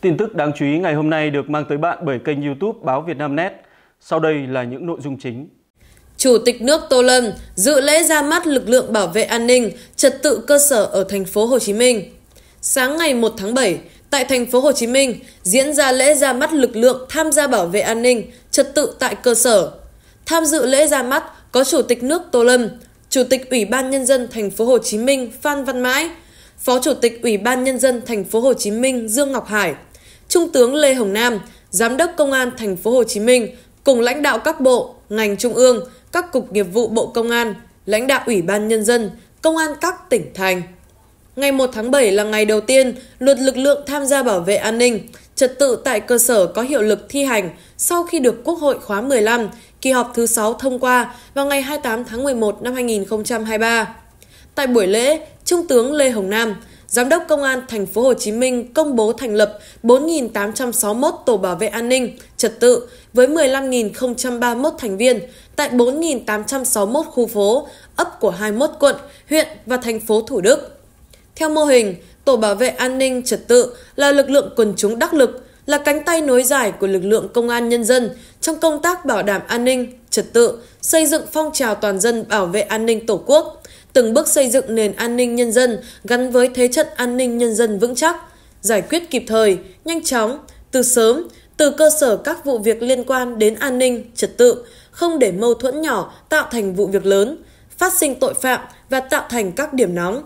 Tin tức đáng chú ý ngày hôm nay được mang tới bạn bởi kênh YouTube Báo Việt Nam Net. Sau đây là những nội dung chính. Chủ tịch nước Tô Lâm dự lễ ra mắt lực lượng bảo vệ an ninh, trật tự cơ sở ở thành phố Hồ Chí Minh. Sáng ngày 1 tháng 7, tại thành phố Hồ Chí Minh diễn ra lễ ra mắt lực lượng tham gia bảo vệ an ninh, trật tự tại cơ sở. Tham dự lễ ra mắt có Chủ tịch nước Tô Lâm, Chủ tịch Ủy ban nhân dân thành phố Hồ Chí Minh Phan Văn Mãi, Phó Chủ tịch Ủy ban nhân dân thành phố Hồ Chí Minh Dương Ngọc Hải, Trung tướng Lê Hồng Nam, Giám đốc Công an Thành phố Hồ Chí Minh cùng lãnh đạo các bộ, ngành trung ương, các cục nghiệp vụ Bộ Công an, lãnh đạo Ủy ban Nhân dân, Công an các tỉnh thành. Ngày 1 tháng 7 là ngày đầu tiên luật lực lượng tham gia bảo vệ an ninh, trật tự tại cơ sở có hiệu lực thi hành sau khi được Quốc hội khóa 15, kỳ họp thứ 6 thông qua vào ngày 28 tháng 11 năm 2023. Tại buổi lễ, Trung tướng Lê Hồng Nam, Giám đốc Công an Thành phố Hồ Chí Minh công bố thành lập 4.861 tổ bảo vệ an ninh, trật tự với 15.031 thành viên tại 4.861 khu phố, ấp của 21 quận, huyện và thành phố Thủ Đức. Theo mô hình, tổ bảo vệ an ninh trật tự là lực lượng quần chúng đắc lực, là cánh tay nối dài của lực lượng công an nhân dân trong công tác bảo đảm an ninh, trật tự, xây dựng phong trào toàn dân bảo vệ an ninh Tổ quốc, từng bước xây dựng nền an ninh nhân dân gắn với thế trận an ninh nhân dân vững chắc, giải quyết kịp thời, nhanh chóng, từ sớm, từ cơ sở các vụ việc liên quan đến an ninh, trật tự, không để mâu thuẫn nhỏ tạo thành vụ việc lớn, phát sinh tội phạm và tạo thành các điểm nóng.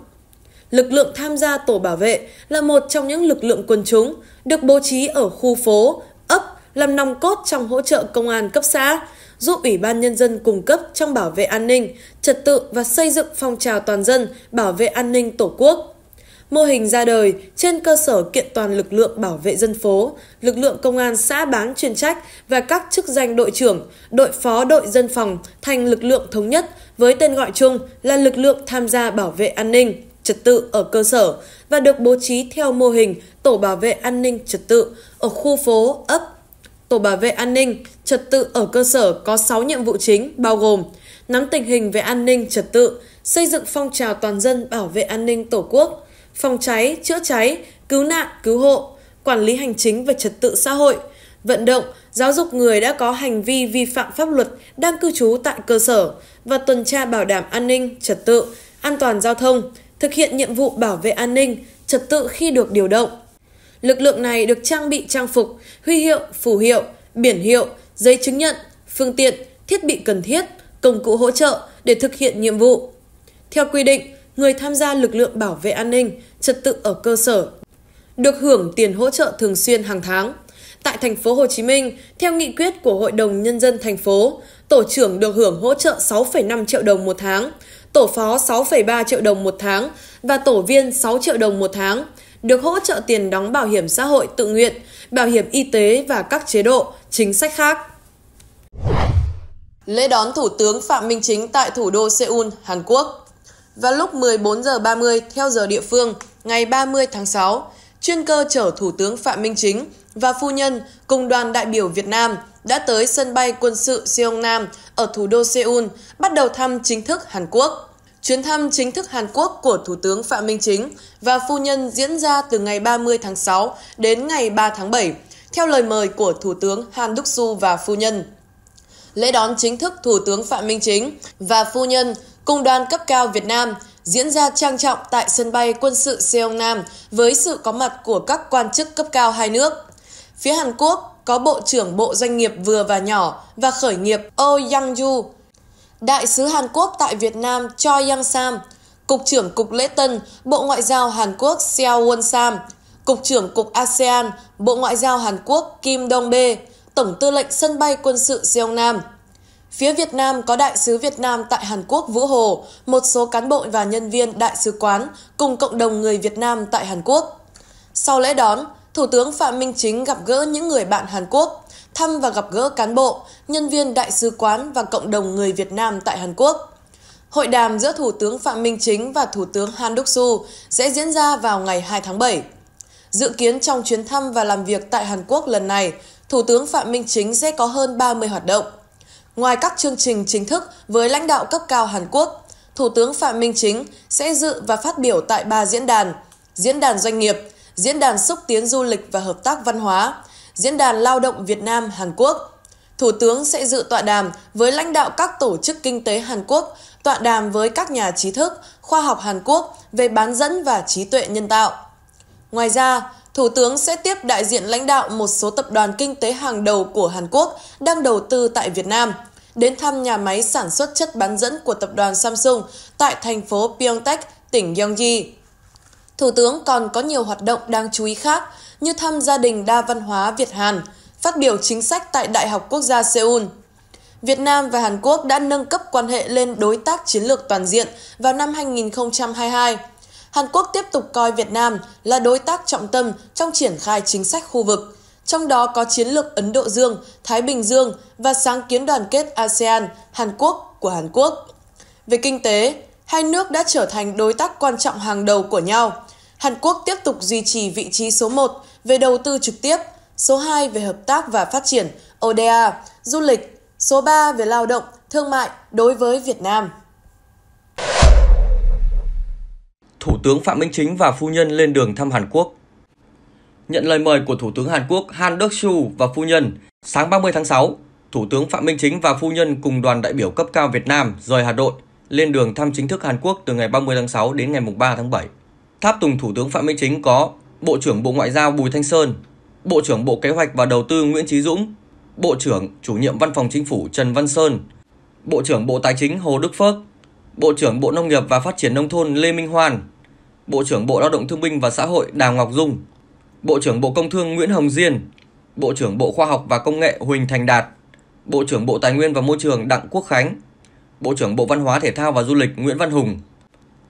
Lực lượng tham gia tổ bảo vệ là một trong những lực lượng quần chúng được bố trí ở khu phố, ấp làm nòng cốt trong hỗ trợ công an cấp xã, giúp Ủy ban Nhân dân cung cấp trong bảo vệ an ninh, trật tự và xây dựng phong trào toàn dân bảo vệ an ninh Tổ quốc. Mô hình ra đời trên cơ sở kiện toàn lực lượng bảo vệ dân phố, lực lượng công an xã bán chuyên trách và các chức danh đội trưởng, đội phó đội dân phòng thành lực lượng thống nhất với tên gọi chung là lực lượng tham gia bảo vệ an ninh, trật tự ở cơ sở và được bố trí theo mô hình tổ bảo vệ an ninh trật tự ở khu phố, ấp, Tổ bảo vệ an ninh, trật tự ở cơ sở có 6 nhiệm vụ chính bao gồm nắm tình hình về an ninh trật tự, xây dựng phong trào toàn dân bảo vệ an ninh Tổ quốc, phòng cháy, chữa cháy, cứu nạn, cứu hộ, quản lý hành chính và trật tự xã hội, vận động, giáo dục người đã có hành vi vi phạm pháp luật đang cư trú tại cơ sở và tuần tra bảo đảm an ninh, trật tự, an toàn giao thông, thực hiện nhiệm vụ bảo vệ an ninh, trật tự khi được điều động. Lực lượng này được trang bị trang phục, huy hiệu, phù hiệu, biển hiệu, giấy chứng nhận, phương tiện, thiết bị cần thiết, công cụ hỗ trợ để thực hiện nhiệm vụ. Theo quy định, người tham gia lực lượng bảo vệ an ninh, trật tự ở cơ sở được hưởng tiền hỗ trợ thường xuyên hàng tháng. Tại thành phố Hồ Chí Minh, theo nghị quyết của Hội đồng Nhân dân thành phố, tổ trưởng được hưởng hỗ trợ 6,5 triệu đồng một tháng, tổ phó 6,3 triệu đồng một tháng và tổ viên 6 triệu đồng một tháng được hỗ trợ tiền đóng bảo hiểm xã hội tự nguyện, bảo hiểm y tế và các chế độ, chính sách khác. Lễ đón Thủ tướng Phạm Minh Chính tại thủ đô Seoul, Hàn Quốc. Vào lúc 14 giờ 30 theo giờ địa phương, ngày 30 tháng 6, chuyên cơ chở Thủ tướng Phạm Minh Chính và phu nhân cùng đoàn đại biểu Việt Nam đã tới sân bay quân sự Seongnam ở thủ đô Seoul bắt đầu thăm chính thức Hàn Quốc. Chuyến thăm chính thức Hàn Quốc của Thủ tướng Phạm Minh Chính và phu nhân diễn ra từ ngày 30 tháng 6 đến ngày 3 tháng 7, theo lời mời của Thủ tướng Han Đúc Su và phu nhân. Lễ đón chính thức Thủ tướng Phạm Minh Chính và phu nhân cùng đoàn cấp cao Việt Nam diễn ra trang trọng tại sân bay quân sự Seoul Nam với sự có mặt của các quan chức cấp cao hai nước. Phía Hàn Quốc có Bộ trưởng Bộ Doanh nghiệp vừa và nhỏ và khởi nghiệp Oh Yang-ju Đại sứ Hàn Quốc tại Việt Nam Choi Yang Sam, Cục trưởng Cục Lễ Tân, Bộ Ngoại giao Hàn Quốc Seo Won Sam, Cục trưởng Cục ASEAN, Bộ Ngoại giao Hàn Quốc Kim Dong Bae, Tổng tư lệnh sân bay quân sự Seong Nam. Phía Việt Nam có Đại sứ Việt Nam tại Hàn Quốc Vũ Hồ, một số cán bộ và nhân viên Đại sứ quán cùng cộng đồng người Việt Nam tại Hàn Quốc. Sau lễ đón, Thủ tướng Phạm Minh Chính gặp gỡ những người bạn Hàn Quốc thăm và gặp gỡ cán bộ, nhân viên đại sứ quán và cộng đồng người Việt Nam tại Hàn Quốc. Hội đàm giữa Thủ tướng Phạm Minh Chính và Thủ tướng Han Đức Su sẽ diễn ra vào ngày 2 tháng 7. Dự kiến trong chuyến thăm và làm việc tại Hàn Quốc lần này, Thủ tướng Phạm Minh Chính sẽ có hơn 30 hoạt động. Ngoài các chương trình chính thức với lãnh đạo cấp cao Hàn Quốc, Thủ tướng Phạm Minh Chính sẽ dự và phát biểu tại ba diễn đàn: Diễn đàn doanh nghiệp, Diễn đàn xúc tiến du lịch và hợp tác văn hóa, Diễn đàn Lao động Việt Nam Hàn Quốc. Thủ tướng sẽ dự tọa đàm với lãnh đạo các tổ chức kinh tế Hàn Quốc, tọa đàm với các nhà trí thức, khoa học Hàn Quốc về bán dẫn và trí tuệ nhân tạo. Ngoài ra, Thủ tướng sẽ tiếp đại diện lãnh đạo một số tập đoàn kinh tế hàng đầu của Hàn Quốc đang đầu tư tại Việt Nam, đến thăm nhà máy sản xuất chất bán dẫn của tập đoàn Samsung tại thành phố Pyeongtaek, tỉnh Gyeonggi. Thủ tướng còn có nhiều hoạt động đáng chú ý khác như thăm gia đình đa văn hóa Việt Hàn, phát biểu chính sách tại Đại học Quốc gia Seoul. Việt Nam và Hàn Quốc đã nâng cấp quan hệ lên đối tác chiến lược toàn diện vào năm 2022. Hàn Quốc tiếp tục coi Việt Nam là đối tác trọng tâm trong triển khai chính sách khu vực, trong đó có chiến lược Ấn Độ Dương, Thái Bình Dương và sáng kiến đoàn kết ASEAN Hàn Quốc của Hàn Quốc. Về kinh tế, hai nước đã trở thành đối tác quan trọng hàng đầu của nhau. Hàn Quốc tiếp tục duy trì vị trí số 1 về đầu tư trực tiếp, số 2 về hợp tác và phát triển ODA, du lịch, số 3 về lao động, thương mại đối với Việt Nam. Thủ tướng Phạm Minh Chính và phu nhân lên đường thăm Hàn Quốc. Nhận lời mời của Thủ tướng Hàn Quốc Han Duck-soo và phu nhân, sáng 30 tháng 6, Thủ tướng Phạm Minh Chính và phu nhân cùng đoàn đại biểu cấp cao Việt Nam rời Hà Nội lên đường thăm chính thức Hàn Quốc từ ngày 30 tháng 6 đến ngày 3 tháng 7. Tháp tùng Thủ tướng Phạm Minh Chính có Bộ trưởng Bộ Ngoại giao Bùi Thanh Sơn, Bộ trưởng Bộ Kế hoạch và Đầu tư Nguyễn Chí Dũng, Bộ trưởng Chủ nhiệm Văn phòng Chính phủ Trần Văn Sơn, Bộ trưởng Bộ Tài chính Hồ Đức Phước, Bộ trưởng Bộ Nông nghiệp và Phát triển Nông thôn Lê Minh Hoan, Bộ trưởng Bộ Lao động Thương binh và Xã hội Đào Ngọc Dung, Bộ trưởng Bộ Công Thương Nguyễn Hồng Diên, Bộ trưởng Bộ Khoa học và Công nghệ Huỳnh Thành Đạt, Bộ trưởng Bộ Tài nguyên và Môi trường Đặng Quốc Khánh, Bộ trưởng Bộ Văn hóa Thể thao và Du lịch Nguyễn Văn Hùng.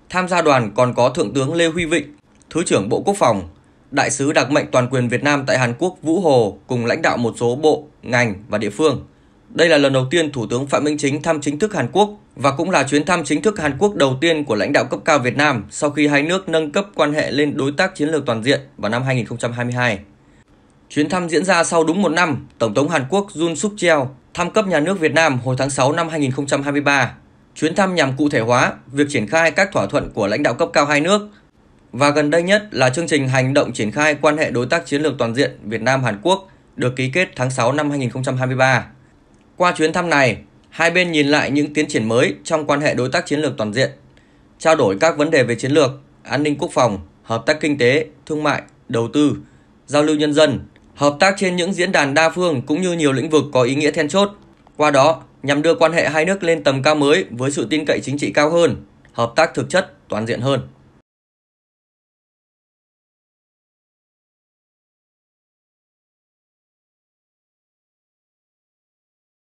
Tham gia đoàn còn có Thượng tướng Lê Huy Vịnh, Thứ trưởng Bộ Quốc phòng, Đại sứ đặc mệnh toàn quyền Việt Nam tại Hàn Quốc Vũ Hồ cùng lãnh đạo một số bộ, ngành và địa phương. Đây là lần đầu tiên Thủ tướng Phạm Minh Chính thăm chính thức Hàn Quốc và cũng là chuyến thăm chính thức Hàn Quốc đầu tiên của lãnh đạo cấp cao Việt Nam sau khi hai nước nâng cấp quan hệ lên đối tác chiến lược toàn diện vào năm 2022. Chuyến thăm diễn ra sau đúng một năm, Tổng thống Hàn Quốc Jun Suk Yeol thăm cấp nhà nước Việt Nam hồi tháng 6 năm 2023. Chuyến thăm nhằm cụ thể hóa việc triển khai các thỏa thuận của lãnh đạo cấp cao hai nước – và gần đây nhất là chương trình hành động triển khai quan hệ đối tác chiến lược toàn diện Việt Nam Hàn Quốc được ký kết tháng 6 năm 2023. Qua chuyến thăm này, hai bên nhìn lại những tiến triển mới trong quan hệ đối tác chiến lược toàn diện, trao đổi các vấn đề về chiến lược, an ninh quốc phòng, hợp tác kinh tế, thương mại, đầu tư, giao lưu nhân dân, hợp tác trên những diễn đàn đa phương cũng như nhiều lĩnh vực có ý nghĩa then chốt. Qua đó, nhằm đưa quan hệ hai nước lên tầm cao mới với sự tin cậy chính trị cao hơn, hợp tác thực chất toàn diện hơn.